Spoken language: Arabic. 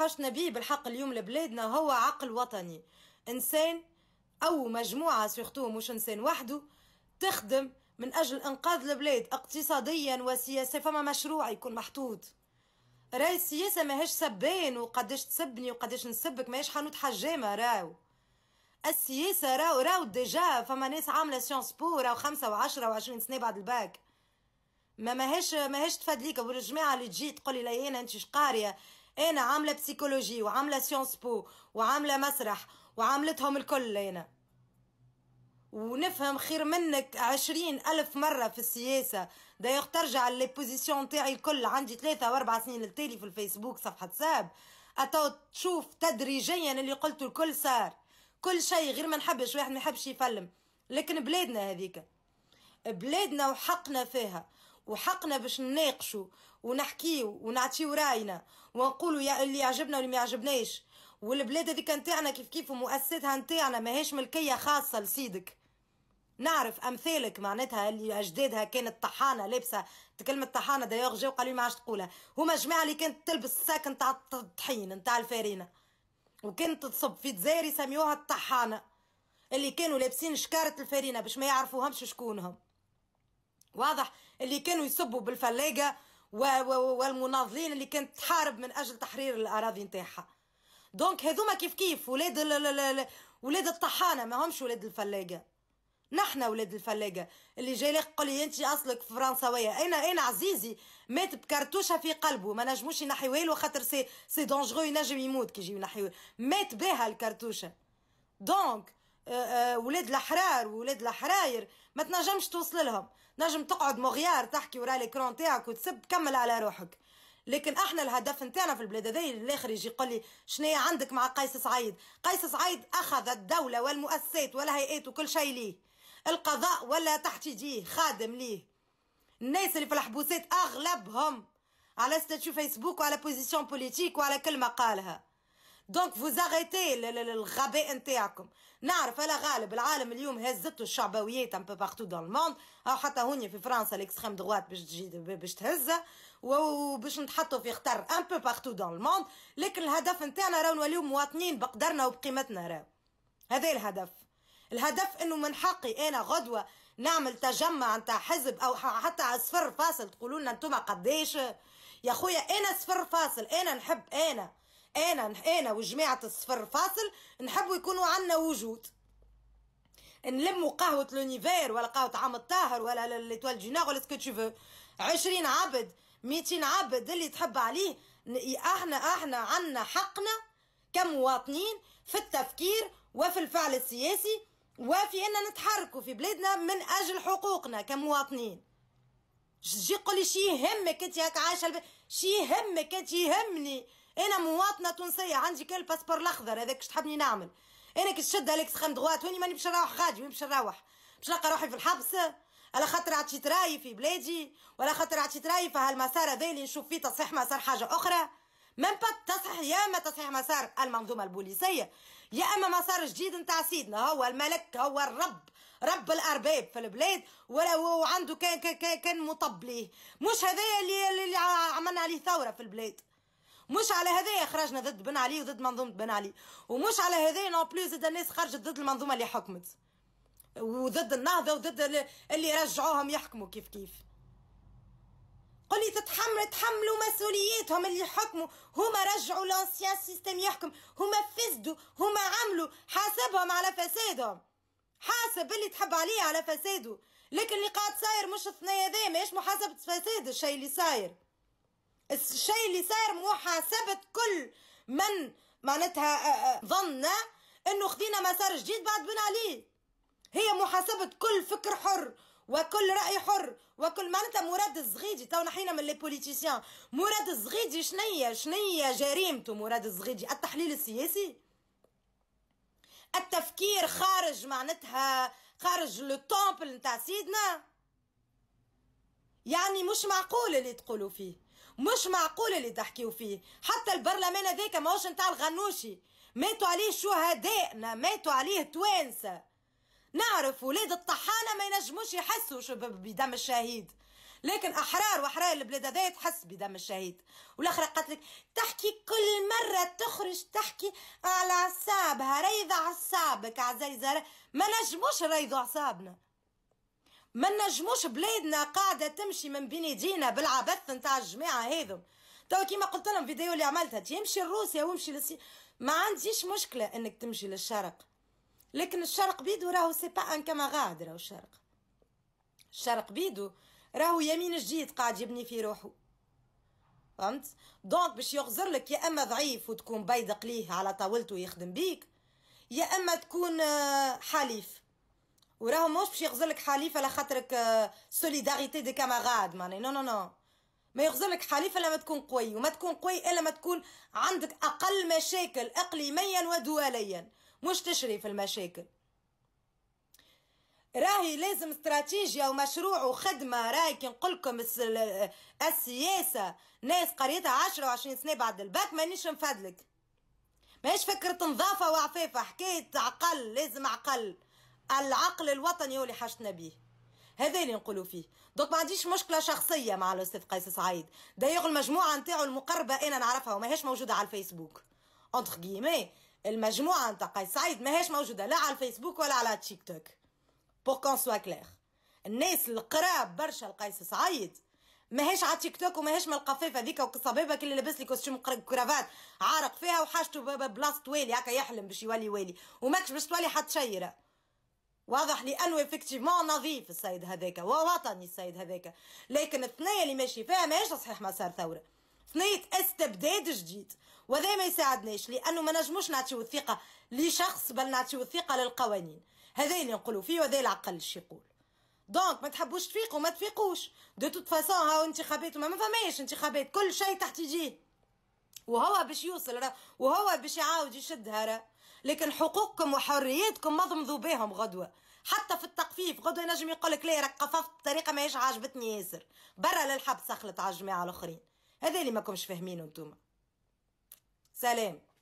حشنا به بالحق اليوم لبلادنا هو عقل وطني انسان او مجموعه سورتو مش انسان وحده تخدم من اجل انقاذ البلاد اقتصاديا وسياسيا فما مشروع يكون محطوط راي السياسه ماهيش سبان وقداش تسبني وقداش نسبك ماهيش حانوت حجامه راو السياسه راو راو ديجا فما ناس عامله سيونس بو راو خمسة وعشرة وعشرين سنه بعد الباك ما ماهيش ماهيش تفادليك والجماعه اللي تجي تقولي لي انا انت قاريه انا عامله بسيكولوجي وعامله سيونس بو وعامله مسرح وعاملتهم الكل انا ونفهم خير منك عشرين ألف مرة في السياسة دايوغ ترجع لي بوزيسيون تاعي الكل عندي ثلاثة وأربع سنين التالي في الفيسبوك صفحة ساب أتو تشوف تدريجيا اللي قلته الكل صار كل شيء غير ما نحبش واحد ما يحبش يفلم لكن بلادنا هذيك بلادنا وحقنا فيها وحقنا باش نناقشوا ونحكيو ونعطيو راينا ونقولوا يا اللي عجبنا واللي ما عجبناش والبلاد هذيك نتاعنا كيف كيف ومؤسساتها نتاعنا ماهيش ملكيه خاصه لسيدك نعرف امثالك معناتها اللي اجدادها كانت طحانه لابسه تكلم طحانه دايوغ جاو قالوا ما عادش تقولها هما جماعه اللي كانت تلبس الساك نتاع الطحين نتاع الفارينه وكانت تصب في دزاير يسميوها الطحانه اللي كانوا لابسين شكاره الفارينه باش ما يعرفوهمش شكونهم واضح اللي كانوا يصبوا بالفلاقة والمناضلين اللي كانت تحارب من أجل تحرير الأراضي نتاعها دونك هذوما كيف كيف ولاد ولاد الطحانة ما همش ولاد الفلاقة نحن ولاد الفلاقة اللي جاي لك قل لي انت اصلك فرنساوية انا انا عزيزي مات بكرتوشة في قلبه ما نجموش ينحي والو خاطر سي سي دونجرو ينجم يموت كي يجي ينحي مات بها الكرتوشة دونك آه، آه، ولاد الاحرار ولاد الحراير ما تنجمش توصل لهم نجم تقعد مغيار تحكي ورا ليكرون تاعك وتسب كمل على روحك لكن احنا الهدف نتاعنا في البلاد هذه الاخر يجي يقول لي شنو عندك مع قيس سعيد قيس سعيد اخذ الدوله والمؤسسات والهيئات وكل شيء ليه القضاء ولا تحت يديه خادم ليه الناس اللي في الحبوسات اغلبهم على ستاتيو فيسبوك وعلى بوزيسيون بوليتيك وعلى كلمه قالها دونك فوز اريتي الغباء نتاعكم نعرف على غالب العالم اليوم هزته الشعبويات ان بو بارتو دون الموند او حتى هوني في فرنسا ليكستريم دروات باش تجي باش تهزها وباش نتحطوا في خطر ان بو بارتو دون الموند لكن الهدف نتاعنا راهو نوليو مواطنين بقدرنا وبقيمتنا راهو هذا الهدف الهدف انه من حقي انا غدوه نعمل تجمع نتاع حزب او حتى صفر فاصل تقولوا لنا انتم قداش يا خويا انا صفر فاصل انا نحب انا انا انا وجماعه الصفر فاصل نحبوا يكونوا عندنا وجود نلموا قهوه لونيفير ولا قهوه عام الطاهر ولا ليتوال جيناغ ولا سكو تشوفو فو عبد ميتين عبد اللي تحب عليه احنا احنا عندنا حقنا كمواطنين في التفكير وفي الفعل السياسي وفي ان نتحركوا في بلادنا من اجل حقوقنا كمواطنين جي قولي شي يهمك انت هاك عايشه شي يهمك انت يهمني انا مواطنه تونسيه عندي كان الباسبور الاخضر هذاك اش تحبني نعمل انا كي تشد عليك سخان دغوات وين ماني باش نروح خادي وين باش نروح باش نلقى روحي في الحبس على خاطر عطيت تراي في بلادي ولا خاطر عطيت تراي في هالمسار هذا اللي نشوف فيه تصحيح مسار حاجه اخرى من بعد تصحيح يا اما تصحيح مسار المنظومه البوليسيه يا اما مسار جديد نتاع سيدنا هو الملك هو الرب رب الارباب في البلاد ولا هو عنده كان كان, كان مطبليه مش هذايا اللي, اللي عملنا عليه ثوره في البلاد مش على هذايا خرجنا ضد بن علي وضد منظومه بن علي ومش على هذايا نو بلو زاد الناس خرجت ضد المنظومه اللي حكمت وضد النهضه وضد اللي رجعوهم يحكموا كيف كيف قولي تتحمل تحملوا مسؤوليتهم اللي حكموا هما رجعوا لانسيان سيستم يحكم هما فسدوا هما عملوا حاسبهم على فسادهم حاسب اللي تحب عليه على فساده لكن اللي قاعد صاير مش الثنايا هذا ماهيش محاسبة فساد الشيء اللي صاير الشيء اللي صار محاسبة كل من معناتها آه، آه، ظن انه خدينا مسار جديد بعد بن علي هي محاسبة كل فكر حر وكل راي حر وكل معناتها مراد الزغيدي تو نحينا من لي بوليتيسيان مراد الزغيدي شنية شنية جريمته مراد الزغيدي التحليل السياسي التفكير خارج معناتها خارج لو تومبل نتاع سيدنا يعني مش معقول اللي تقولوا فيه مش معقول اللي تحكيو فيه حتى البرلمان هذاك ماهوش نتاع الغنوشي ماتوا عليه شهدائنا ماتوا عليه توانسة نعرف ولاد الطحانة ما ينجموش يحسوا بدم الشهيد لكن احرار واحرار البلاد هذايا تحس بدم الشهيد والاخرى قالت لك تحكي كل مره تخرج تحكي على اعصابها ريض اعصابك عزيزه ما نجموش نريضوا اعصابنا ما نجموش بلادنا قاعده تمشي من بين ايدينا بالعبث نتاع الجماعه هذم توا كيما قلت لهم فيديو اللي عملتها تمشي لروسيا ويمشي للصين ما عنديش مشكله انك تمشي للشرق لكن الشرق بيدو راهو سي با ان كما غاد راهو الشرق الشرق بيدو راهو يمين جديد قاعد يبني في روحه فهمت دونك باش يغزر لك يا اما ضعيف وتكون بيدق ليه على طاولته يخدم بيك يا اما تكون آه، حليف وراهم موش باش يغزلك حليف على خاطرك آه، سوليداريتي دي كاماراد ماني نو نو نو ما يغزلك حليف الا ما تكون قوي وما تكون قوي الا ما تكون عندك اقل مشاكل اقليميا ودوليا مش تشري في المشاكل راهي لازم استراتيجيا ومشروع وخدمة راهي كي نقولكم السياسة ناس قريتها عشرة وعشرين سنة بعد الباك مانيش نفادلك ماهيش فكرة نظافة وعفافة حكاية عقل لازم عقل العقل الوطني هو اللي حاجتنا بيه هذا اللي نقولوا فيه دوك ما عنديش مشكله شخصيه مع الاستاذ قيس سعيد دايغ المجموعه نتاعو المقربه انا نعرفها وماهيش موجوده على الفيسبوك اونتر كيمي المجموعه نتاع قيس سعيد ماهيش موجوده لا على الفيسبوك ولا على تيك توك بور كون سوا كلير الناس القراب برشا لقيس سعيد ماهيش على تيك توك وماهيش من القفافه هذيك وكصبابك اللي لابس لي كوستيم كرافات عارق فيها وحاجته بلاصه والي هكا يحلم باش يولي والي وماكش باش تولي حتى شيره واضح لانه افكتيفمون نظيف السيد هذاك ووطني السيد هذاك لكن الثنيه اللي ماشي فيها ماهيش صحيح مسار ثوره ثنيه استبداد جديد وهذا ما يساعدناش لانه ما نجموش نعطيو الثقه لشخص بل نعطيو الثقه للقوانين هذا اللي نقولوا فيه وهذا العقل اللي يقول دونك ما تحبوش تفيقوا ما تفيقوش دو توت فاسون هاو انتخابات ما فماش انتخابات كل شيء تحت يجيه وهو باش يوصل وهو باش يعاود يشدها لكن حقوقكم وحرياتكم مضمضوا بهم غدوه حتى في التقفيف غدوه نجم يقولك ليه لا قففت بطريقه ماهيش عاجبتني ياسر برا للحبس سخلت على الجماعه الاخرين هذا اللي كمش فاهمينه انتوما سلام